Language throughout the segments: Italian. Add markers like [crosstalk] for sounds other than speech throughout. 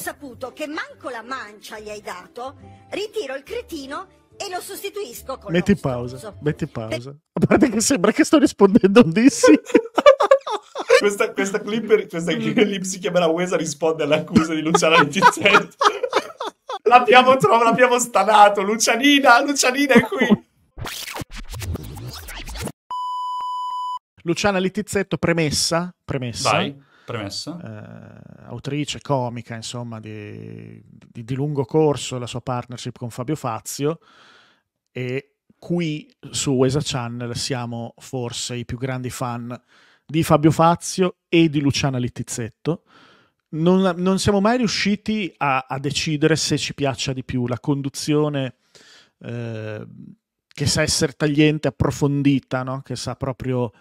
saputo che manco la mancia gli hai dato, ritiro il cretino e lo sostituisco con Metti pausa, stroso. metti pausa. A parte che sembra che sto rispondendo a un dissi. [laughs] questa, questa, clip, questa clip [laughs] si chiamerà Wesa risponde all'accusa di Luciana Letizzetti. [laughs] l'abbiamo trovato, l'abbiamo stanato. Lucianina, Lucianina è qui. Luciana Letizzetto, premessa, premessa. Vai Premessa. Eh, autrice comica, insomma, di, di, di, lungo corso, la sua partnership con Fabio Fazio. E qui su Wesa Channel siamo forse i più grandi fan di Fabio Fazio e di Luciana Littizzetto. Non, non siamo mai riusciti a, a, decidere se ci piaccia di più la conduzione eh, che sa essere tagliente, approfondita, no? che sa proprio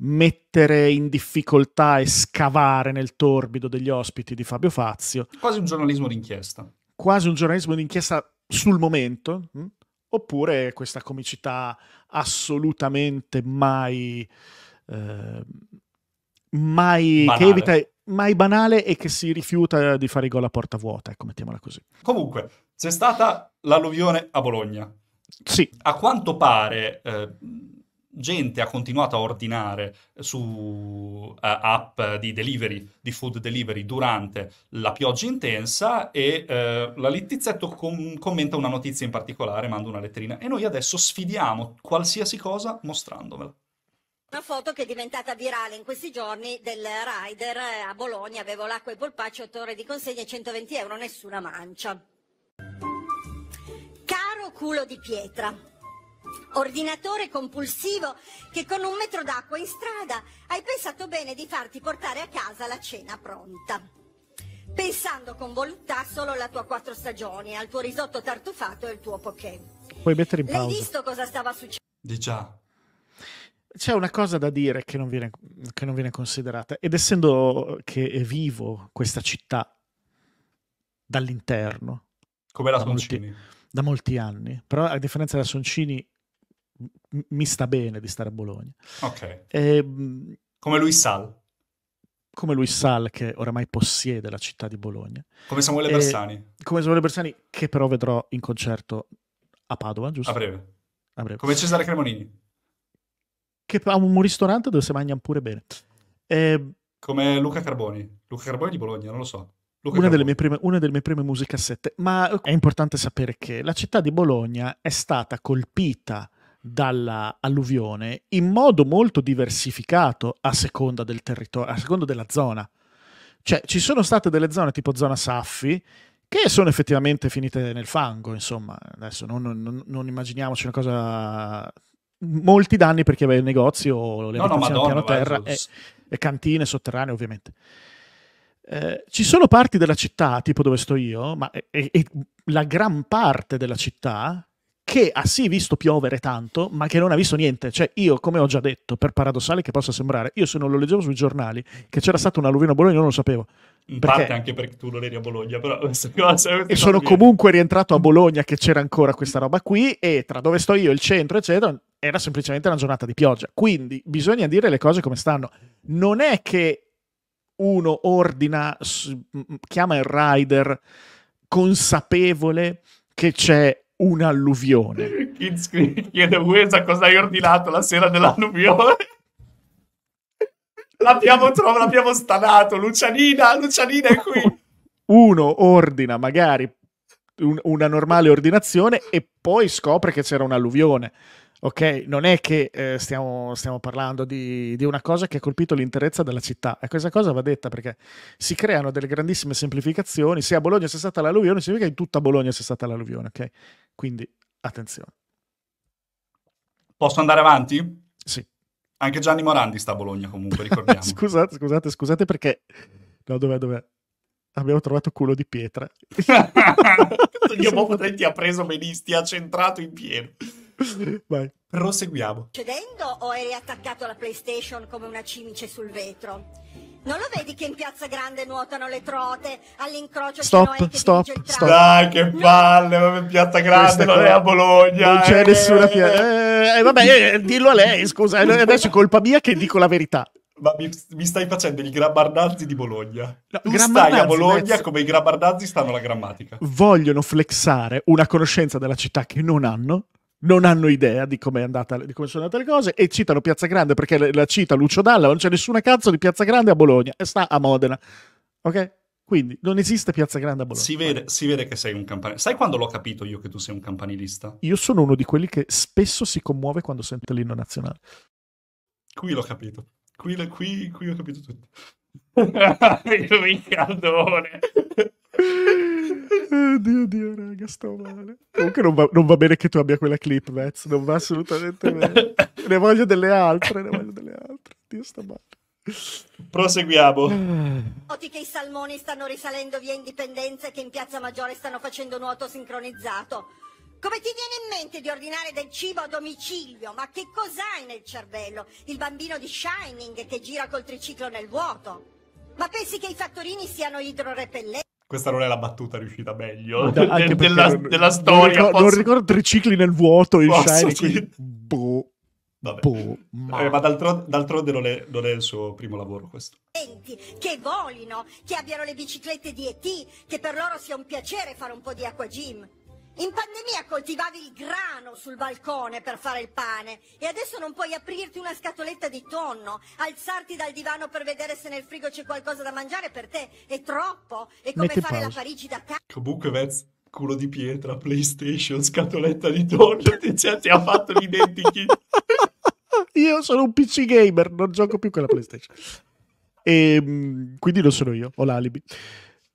mettere in difficoltà e scavare nel torbido degli ospiti di Fabio Fazio. Quasi un giornalismo d'inchiesta. Quasi un giornalismo d'inchiesta sul momento, mh? Hm? oppure questa comicità assolutamente mai... Eh, mai banale. che evita mai banale e che si rifiuta di fare gol a porta vuota, ecco, mettiamola così. Comunque, c'è stata l'alluvione a Bologna. Sì. A quanto pare eh, gente ha continuato a ordinare su eh, app di delivery, di food delivery durante la pioggia intensa e eh, la Littizzetto com- commenta una notizia in particolare, manda una letterina e noi adesso sfidiamo qualsiasi cosa mostrandomela. Una foto che è diventata virale in questi giorni del rider eh, a Bologna, avevo l'acqua e i polpacci, 8 ore di consegna e 120 euro, nessuna mancia. Caro culo di pietra, ordinatore compulsivo che con un metro d'acqua in strada hai pensato bene di farti portare a casa la cena pronta. Pensando con voluttà solo alla tua quattro stagioni, al tuo risotto tartufato e al tuo poké. Puoi mettere in pausa. Hai visto cosa stava succedendo? Di già. C'è una cosa da dire che non, viene, che non viene considerata, ed essendo che è vivo questa città dall'interno. Come la da Soncini. Molti, da molti anni, però a differenza della Soncini mi sta bene di stare a Bologna. Ok. E, ehm, come lui Sal. Come lui Sal, che oramai possiede la città di Bologna. Come Samuele eh, Bersani. Come Samuele Bersani, che però vedrò in concerto a Padova, giusto? A breve. A breve. Come Cesare Cremonini. Che ha un ristorante dove si mangia pure bene. E, ehm, come Luca Carboni. Luca Carboni di Bologna, non lo so. Una delle, prime, una delle, mie prime, musicassette, ma eh, è importante sapere che la città di Bologna è stata colpita dalla alluvione in modo molto diversificato a seconda del territorio, a seconda della zona. Cioè, ci sono state delle zone tipo zona Saffi che sono effettivamente finite nel fango, insomma, adesso non, non, non immaginiamoci una cosa molti danni perché aveva il negozio o le no, abitazioni no, Madonna, piano terra e, e, cantine sotterranee ovviamente. Eh, ci sono parti della città, tipo dove sto io, ma e, e la gran parte della città che ha sì visto piovere tanto, ma che non ha visto niente. Cioè, io, come ho già detto, per paradossale che possa sembrare, io se non lo leggevo sui giornali che c'era stata una alluvio a Bologna non lo sapevo. In perché... parte anche perché tu non eri a Bologna, però... [laughs] e sono comunque rientrato a Bologna che c'era ancora questa roba qui e tra dove sto io, il centro, eccetera, era semplicemente una giornata di pioggia. Quindi bisogna dire le cose come stanno. Non è che uno ordina, chiama il rider consapevole che c'è un'alluvione. Kids chiede a Wesa cosa hai ordinato la sera dell'alluvione. l'abbiamo, trovato, l'abbiamo stanato. Lucianina, Lucianina è qui. Uno ordina magari un, una normale ordinazione e poi scopre che c'era un'alluvione. Ok, non è che eh, stiamo, stiamo, parlando di, di, una cosa che ha colpito l'interezza della città, e questa cosa va detta perché si creano delle grandissime semplificazioni, se a Bologna c'è stata l'alluvione significa che in tutta Bologna c'è stata l'alluvione, ok? Quindi attenzione. Posso andare avanti? Sì. Anche Gianni Morandi sta a Bologna comunque, ricordiamo. [laughs] scusate, scusate, scusate perché... No, dov'è, dov'è? abbiamo trovato culo di pietra. Dio [laughs] Bobo [laughs] ti ha preso benissimo, ti ha centrato in pieno. Vai. Proseguiamo. Cedendo o eri attaccato alla PlayStation come una cimice sul vetro? Non lo vedi che in Piazza Grande nuotano le trote all'incrocio stop, di che stop, il stop. Dai, che palle, vabbè, Piazza Grande non è a Bologna. Non c'è eh, nessuna Piazza. Eh, eh, vabbè, eh, eh, dillo a lei, scusa, eh, [laughs] adesso è colpa mia che dico la verità. Ma mi, mi, stai facendo il grabbardazzi di Bologna. No, tu stai a Bologna mezzo. come i grabbardazzi stanno la grammatica. Vogliono flexare una conoscenza della città che non hanno non hanno idea di, andata, di come sono andate le cose e citano Piazza Grande perché la cita Lucio Dalla, non c'è nessuna cazzo di Piazza Grande a Bologna e sta a Modena. Ok? Quindi non esiste Piazza Grande a Bologna. Si vede, si vede che sei un campanilista. Sai quando l'ho capito io che tu sei un campanilista? Io sono uno di quelli che spesso si commuove quando sente l'inno nazionale. Qui l'ho capito. Qui, qui, qui ho capito tutto. [laughs] Il Riccardone. Oddio, Dio, raga, sto male. Comunque non va, non va, bene che tu abbia quella clip, Metz. non va assolutamente bene. ne voglio delle altre, ne voglio delle altre. Dio, sto male. Proseguiamo. Noti che i salmoni stanno risalendo via Indipendenza e che in Piazza Maggiore stanno facendo nuoto sincronizzato. Come ti viene in mente di ordinare del cibo a domicilio? Ma che cos'hai nel cervello? Il bambino di Shining che gira col triciclo nel vuoto? Ma pensi che i fattorini siano idrorepellenti? Questa non è la battuta riuscita meglio da, de, della, non, della, storia. Non ricordo, posso... non ricordo tricicli nel vuoto in Shiny. Sì. Boh. Vabbè. Boh, ma, eh, ma d'altronde, d'altronde non, è, non, è, il suo primo lavoro questo. Che volino, che abbiano le biciclette di ET, che per loro sia un piacere fare un po' di acqua gym. In pandemia coltivavi il grano sul balcone per fare il pane e adesso non puoi aprirti una scatoletta di tonno, alzarti dal divano per vedere se nel frigo c'è qualcosa da mangiare per te. È troppo. È come Mette fare pausa. la Parigi da casa. Kabukovec, culo di pietra, PlayStation, scatoletta di tonno. Ti, cioè, ti ha fatto l'identikit. [laughs] io sono un PC gamer, non gioco più con la PlayStation. E, ehm, quindi lo sono io, ho l'alibi.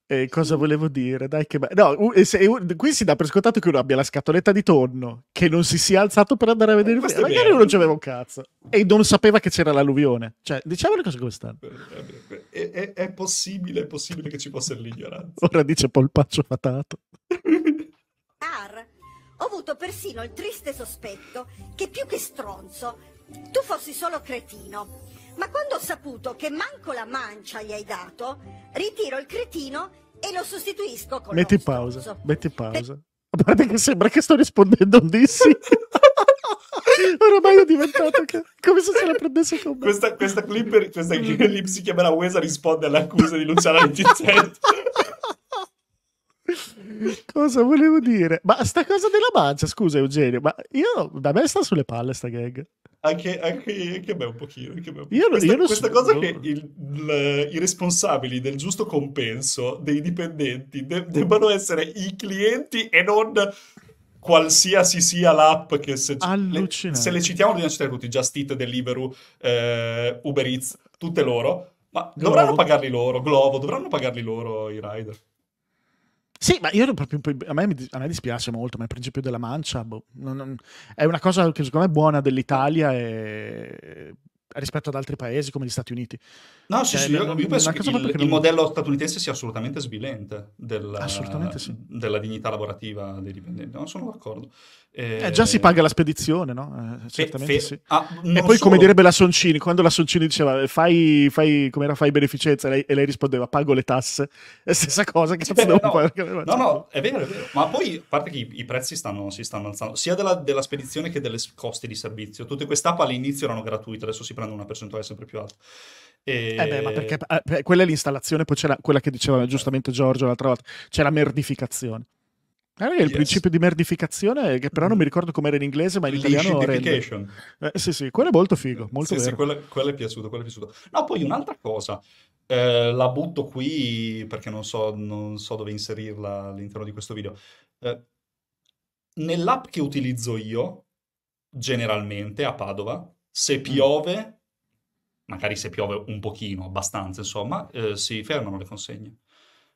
Eh, cosa volevo dire? Dai, che bello. No, se, qui si dà per scontato che uno abbia la scatoletta di tonno, che non si sia alzato per andare a vedere eh, il eh, film. Magari uno c'aveva un cazzo e non sapeva che c'era l'alluvione. Cioè, diciamo le cose come stanno. Eh, eh, è, è, è, possibile, è possibile che ci possa l'ignoranza. Ora dice polpaccio fatato. Car, [laughs] ho avuto persino il triste sospetto che più che stronzo tu fossi solo cretino. Ma quando ho saputo che manco la mancia gli hai dato, ritiro il cretino e lo sostituisco con Metti pausa, stronzo. metti pausa. A parte che sembra che sto rispondendo a un dissi. [laughs] Ormai è diventato che... come se se la prendesse con me. Questa, questa clip, questa clip si chiamerà Wesa risponde all'accusa di Luciana Lentizzetta. cosa volevo dire? Ma sta cosa della mancia, scusa Eugenio, ma io da me sta sulle palle sta gag. Anche, anche, anche, a me un pochino. Me un pochino. Io, questa, io questa so, cosa no. che il, il, i responsabili del giusto compenso dei dipendenti de- debbano essere i clienti e non qualsiasi sia l'app che se, le, se le citiamo dobbiamo citare tutti, Just Eat, Deliveroo, eh, Uber Eats, tutte loro, ma Glovo. dovranno pagarli loro, Glovo, dovranno pagarli loro i rider. Sì, ma io proprio, a, me, a me dispiace molto, ma il principio della mancia boh, non, non, è una cosa che secondo me è buona dell'Italia e rispetto ad altri paesi come gli Stati Uniti. No, cioè, sì, sì, io, io penso che il, il non... modello statunitense sia assolutamente svilente della, assolutamente sì. della dignità lavorativa dei dipendenti, non sono d'accordo. E... Eh, eh, già si paga la spedizione, no? Eh, certamente fe, fe... sì. Ah, e poi solo... come direbbe la Soncini, quando la Soncini diceva fai, fai, com'era, fai beneficenza lei, e lei rispondeva pago le tasse, è [laughs] stessa cosa che eh, no, no, no, no, è vero, è vero. Ma poi, a parte che i, i prezzi stanno, si stanno alzando, sia della, della spedizione che delle costi di servizio. Tutte queste app all'inizio erano gratuite, adesso si prende prende una percentuale sempre più alta. E... Eh beh, ma perché eh, quella è l'installazione, poi c'era quella che diceva eh. giustamente Giorgio l'altra volta, c'è la merdificazione. Allora, eh, il yes. principio di merdificazione, che però non mm. mi ricordo com'era in inglese, ma in italiano rende... Eh, sì, sì, quello è molto figo, molto sì, sì quello, quello, è piaciuto, quello è piaciuto. No, poi un'altra cosa, eh, la butto qui perché non so, non so, dove inserirla all'interno di questo video. Eh, nell'app che utilizzo io, generalmente a Padova, se mm. piove, magari se piove un pochino, abbastanza, insomma, eh, si fermano le consegne.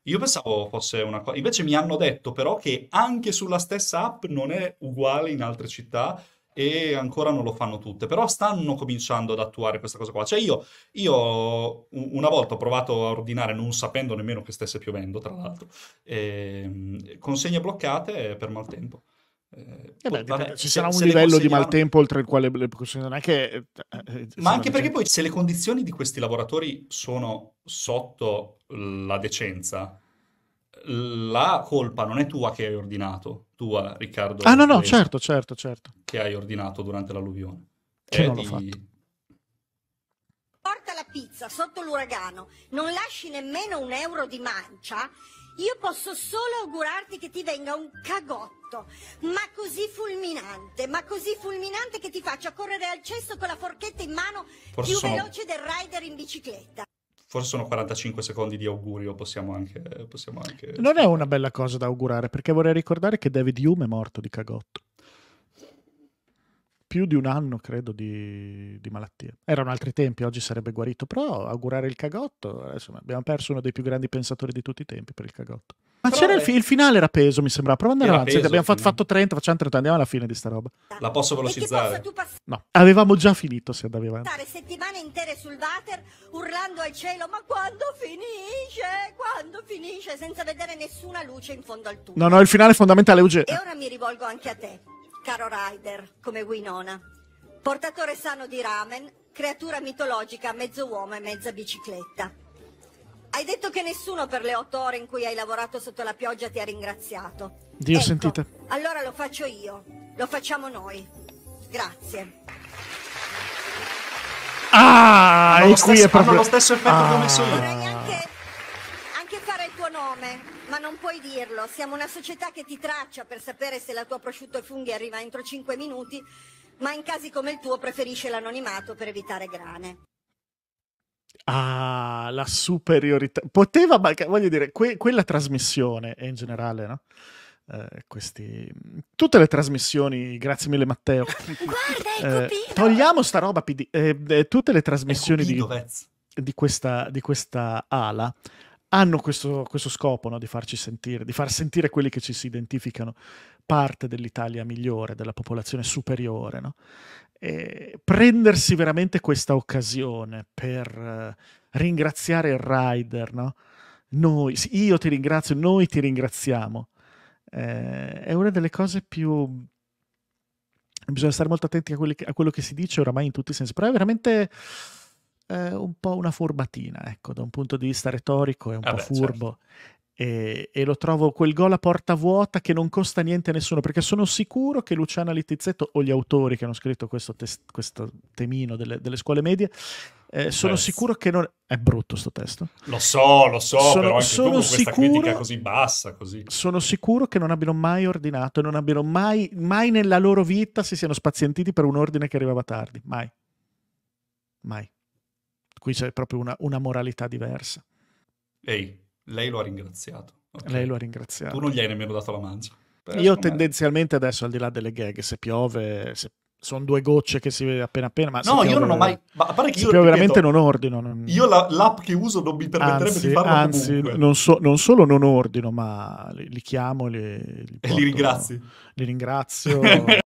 Io pensavo fosse una cosa. Invece mi hanno detto però che anche sulla stessa app non è uguale in altre città e ancora non lo fanno tutte, però stanno cominciando ad attuare questa cosa qua. Cioè io, io una volta ho provato a ordinare non sapendo nemmeno che stesse piovendo, tra l'altro, e, ehm, consegne bloccate per maltempo. Eh, eh, beh, vabbè, ci sarà un livello di maltempo oltre il quale le persone consigliano anche. Eh, eh ma anche perché poi se le condizioni di questi lavoratori sono sotto la decenza, la colpa non è tua che hai ordinato, tua Riccardo. Ah no, no, Paese, certo, certo, certo. Che hai ordinato durante l'alluvione. Che è non di... l'ho fatto. Porta la pizza sotto l'uragano, non lasci nemmeno un euro di mancia io posso solo augurarti che ti venga un cagotto, ma così fulminante, ma così fulminante che ti faccia correre al cesto con la forchetta in mano Forse più sono... veloce del rider in bicicletta forse sono 45 secondi di augurio, possiamo anche, possiamo anche, Non è una bella cosa da augurare, perché vorrei ricordare che David Hume è morto di cagotto più di un anno, credo, di, di, malattia. Erano altri tempi, oggi sarebbe guarito, però augurare il cagotto, insomma, abbiamo perso uno dei più grandi pensatori di tutti i tempi per il cagotto. Ma c'era il, fi- il, finale era peso, mi sembra. Prova ad andare avanti. Abbiamo fatto, fatto, 30, facciamo 30, andiamo alla fine di sta roba. La posso velocizzare? Pass- no, avevamo già finito se andavi avanti. Stare settimane intere sul water urlando al cielo, ma quando finisce? Quando finisce? Senza vedere nessuna luce in fondo al tubo. No, no, il finale è fondamentale, Uge. E ora mi rivolgo anche a te caro rider come Winona, portatore sano di ramen, creatura mitologica mezzo uomo e mezza bicicletta. Hai detto che nessuno per le otto ore in cui hai lavorato sotto la pioggia ti ha ringraziato. Dio ecco, sentite. Allora lo faccio io, lo facciamo noi. Grazie. Ah, ah hanno e qui stesso, è proprio... lo stesso effetto ah. come sono. Ma non puoi dirlo, siamo una società che ti traccia per sapere se la tua prosciutto e funghi arriva entro 5 minuti, ma in casi come il tuo preferisce l'anonimato per evitare grane. Ah, la superiorità. Poteva, ma voglio dire, que- quella trasmissione in generale, no? Eh, questi... Tutte le trasmissioni, grazie mille Matteo. [laughs] Guarda, eh, togliamo sta roba, PD. Eh, tutte le trasmissioni di, di, questa, di questa ala hanno questo, questo scopo no? di farci sentire, di far sentire quelli che ci si identificano parte dell'Italia migliore, della popolazione superiore. No? prendersi veramente questa occasione per eh, ringraziare il rider, no? noi, io ti ringrazio, noi ti ringraziamo, eh, è una delle cose più... Bisogna stare molto attenti a, che, a quello che si dice oramai in tutti i sensi, però è veramente eh, un po' una furbatina, ecco, da un punto di vista retorico è un ah po' beh, furbo. Certo. E, e, lo trovo quel gol a porta vuota che non costa niente a nessuno perché sono sicuro che Luciana Littizzetto o gli autori che hanno scritto questo, test, questo temino delle, delle, scuole medie eh, sono Beh, sicuro che non è brutto sto testo lo so lo so sono, però anche sono tu con sicuro, questa critica così bassa così. sono sicuro che non abbiano mai ordinato e non abbiano mai mai nella loro vita si siano spazientiti per un ordine che arrivava tardi mai mai qui c'è proprio una, una moralità diversa. Ehi, lei lo ha ringraziato. Okay. Lei lo ha ringraziato. Tu non gli hai nemmeno dato la mancia. Io tendenzialmente me. adesso, al di là delle gag, se piove, se sono due gocce che si vede appena appena. Ma no, piove, io non ho mai. Ma a pare che io ripeto, veramente non ordino. Non... Io la, l'app che uso non mi permetterebbe anzi, di farlo. Anzi, non, so, non, solo non ordino, ma li, li chiamo, li, li porto, e li ringrazio. Li ringrazio. [laughs]